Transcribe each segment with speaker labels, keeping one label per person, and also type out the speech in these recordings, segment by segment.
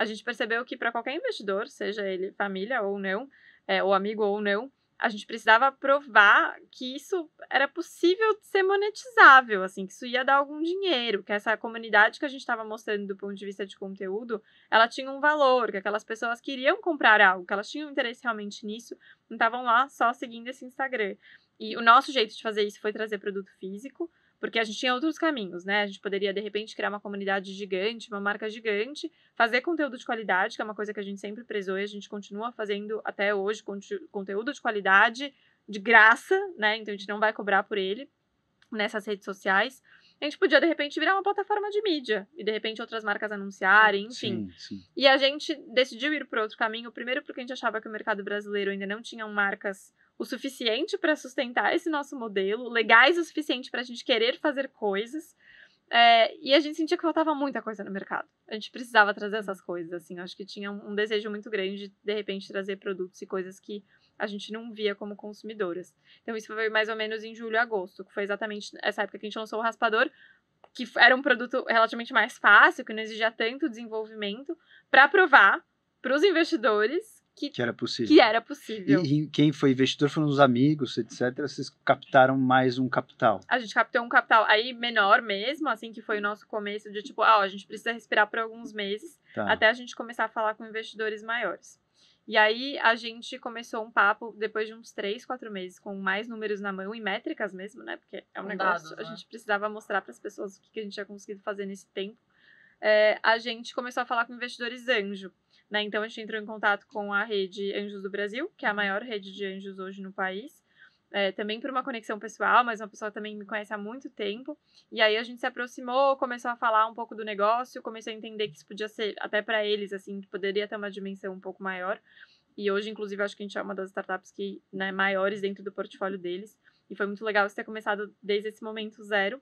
Speaker 1: a gente percebeu que para qualquer investidor, seja ele família ou não, é, ou amigo ou não, a gente precisava provar que isso era possível de ser monetizável, assim, que isso ia dar algum dinheiro, que essa comunidade que a gente estava mostrando do ponto de vista de conteúdo, ela tinha um valor, que aquelas pessoas queriam comprar algo, que elas tinham interesse realmente nisso, não estavam lá só seguindo esse Instagram. E o nosso jeito de fazer isso foi trazer produto físico, porque a gente tinha outros caminhos, né? A gente poderia, de repente, criar uma comunidade gigante, uma marca gigante, fazer conteúdo de qualidade, que é uma coisa que a gente sempre prezou e a gente continua fazendo até hoje, conteúdo de qualidade, de graça, né? Então a gente não vai cobrar por ele nessas redes sociais. A gente podia, de repente, virar uma plataforma de mídia e, de repente, outras marcas anunciarem, enfim. Sim, sim. E a gente decidiu ir por outro caminho, primeiro porque a gente achava que o mercado brasileiro ainda não tinha marcas o suficiente para sustentar esse nosso modelo, legais o suficiente para a gente querer fazer coisas. É, e a gente sentia que faltava muita coisa no mercado. A gente precisava trazer uhum. essas coisas, assim. Acho que tinha um desejo muito grande de, de repente, trazer produtos e coisas que a gente não via como consumidoras. Então, isso foi mais ou menos em julho, agosto, que foi exatamente essa época que a gente lançou o raspador, que era um produto relativamente mais fácil, que não exigia tanto desenvolvimento, para provar para os investidores que, que era possível. Que era possível. E, e, quem foi investidor foram os amigos, etc. Vocês captaram mais um capital. A gente captou um capital aí menor mesmo, assim, que foi o nosso começo de tipo, ah, a gente precisa respirar por alguns meses tá. até a gente começar a falar com investidores maiores. E aí a gente começou um papo depois de uns três, quatro meses com mais números na mão e métricas mesmo, né? Porque é um negócio, né? a gente precisava mostrar para as pessoas o que, que a gente tinha conseguido fazer nesse tempo. É, a gente começou a falar com investidores anjo. Né? Então a gente entrou em contato com a rede Anjos do Brasil, que é a maior rede de anjos hoje no país. É, também por uma conexão pessoal, mas uma pessoa também me conhece há muito tempo. E aí a gente se aproximou, começou a falar um pouco do negócio, começou a entender que isso podia ser até para eles, assim, que poderia ter uma dimensão um pouco maior. E hoje, inclusive, acho que a gente é uma das startups que, né, maiores dentro do portfólio deles. E foi muito legal você ter começado desde esse momento zero.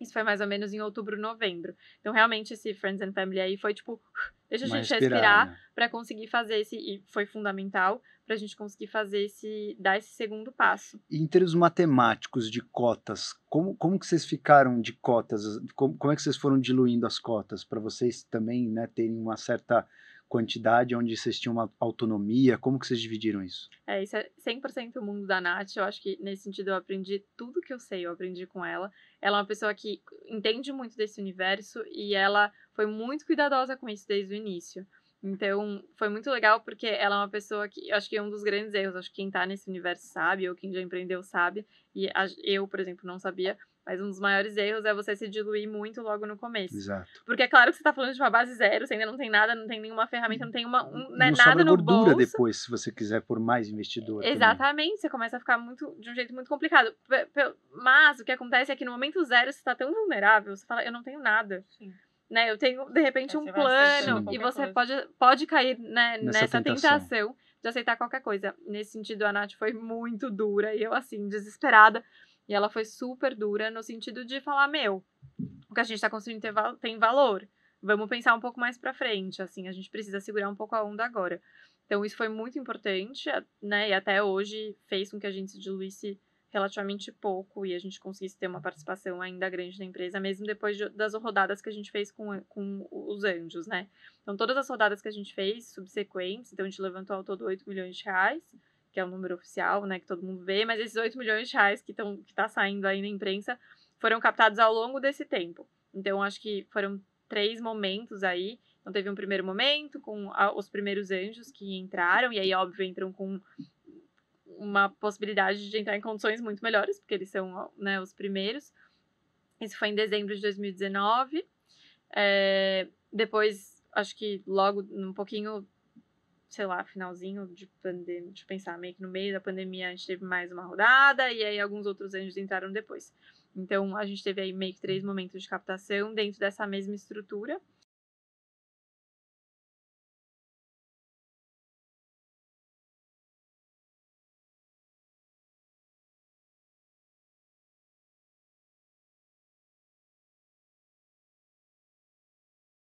Speaker 1: Isso foi mais ou menos em outubro, novembro. Então, realmente, esse Friends and Family aí foi tipo, deixa a gente respirar, para conseguir fazer esse. E foi fundamental para a gente conseguir fazer esse. dar esse segundo passo. E em termos matemáticos de cotas, como, como que vocês ficaram de cotas? Como, como é que vocês foram diluindo as cotas? Para vocês também né, terem uma certa quantidade, onde vocês tinham uma autonomia? Como que vocês dividiram isso? É, isso é 100% o mundo da Nath. Eu acho que, nesse sentido, eu aprendi tudo que eu sei, eu aprendi com ela. Ela é uma pessoa que entende muito desse universo e ela foi muito cuidadosa com isso desde o início. Então, foi muito legal porque ela é uma pessoa que, eu acho que é um dos grandes erros, acho que quem tá nesse universo sabe, ou quem já empreendeu sabe, e eu, por exemplo, não sabia, mas um dos maiores erros é você se diluir muito logo no começo. Exato. Porque é claro que você está falando de uma base zero, você ainda não tem nada, não tem nenhuma ferramenta, não tem uma, um, não né, nada no bolso. gordura depois, se você quiser por mais investidor. Exatamente, também. você começa a ficar muito de um jeito muito complicado. Mas o que acontece é que no momento zero você está tão vulnerável, você fala, eu não tenho nada. Sim né? Eu tenho, de repente, um plano e você pode, pode cair né, nessa, nessa tentação. tentação. de aceitar qualquer coisa. Nesse sentido, a Nath foi muito dura e eu, assim, desesperada. E ela foi super dura no sentido de falar: meu, o que a gente está construindo tem valor. Vamos pensar um pouco mais para frente. Assim, a gente precisa segurar um pouco a onda agora. Então, isso foi muito importante, né? E até hoje fez com que a gente se diluísse relativamente pouco e a gente conseguisse ter uma participação ainda grande na empresa, mesmo depois de, das rodadas que a gente fez com, com os anjos, né? Então, todas as rodadas que a gente fez subsequentes, então a gente levantou ao todo 8 milhões de reais que é o número oficial, né, que todo mundo vê, mas esses 8 milhões de reais que estão que tá saindo aí na imprensa foram captados ao longo desse tempo. Então acho que foram três momentos aí. Então teve um primeiro momento com a, os primeiros anjos que entraram e aí óbvio entram com uma possibilidade de entrar em condições muito melhores, porque eles são, né, os primeiros. Isso foi em dezembro de 2019. É, depois, acho que logo, um pouquinho sei lá, finalzinho de pandemia, deixa eu pensar, meio que no meio da pandemia a gente teve mais uma rodada e aí alguns outros anjos entraram depois. Então a gente teve aí meio que três uhum. momentos de captação dentro dessa mesma estrutura.